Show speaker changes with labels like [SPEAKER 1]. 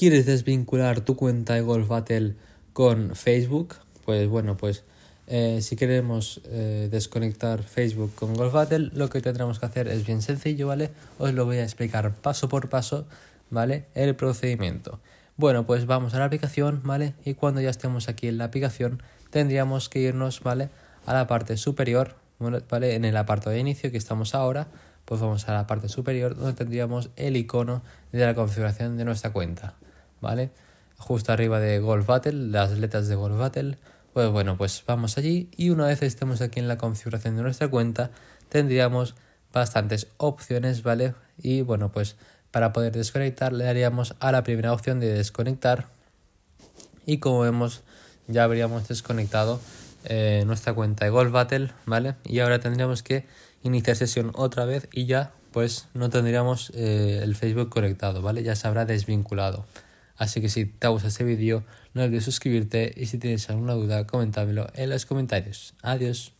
[SPEAKER 1] ¿Quieres desvincular tu cuenta de Golf Battle con Facebook? Pues bueno, pues eh, si queremos eh, desconectar Facebook con Golf Battle, lo que tendremos que hacer es bien sencillo, ¿vale? Os lo voy a explicar paso por paso, ¿vale? El procedimiento. Bueno, pues vamos a la aplicación, ¿vale? Y cuando ya estemos aquí en la aplicación, tendríamos que irnos, ¿vale? A la parte superior, ¿vale? En el apartado de inicio que estamos ahora, pues vamos a la parte superior donde tendríamos el icono de la configuración de nuestra cuenta. ¿vale? Justo arriba de Golf Battle, las letras de Golf Battle. Pues bueno, pues vamos allí y una vez estemos aquí en la configuración de nuestra cuenta, tendríamos bastantes opciones, ¿vale? Y bueno, pues para poder desconectar le daríamos a la primera opción de desconectar y como vemos ya habríamos desconectado eh, nuestra cuenta de Golf Battle, ¿vale? Y ahora tendríamos que iniciar sesión otra vez y ya pues no tendríamos eh, el Facebook conectado, ¿vale? Ya se habrá desvinculado. Así que si te gustado este vídeo, no olvides suscribirte y si tienes alguna duda, coméntamelo en los comentarios. Adiós.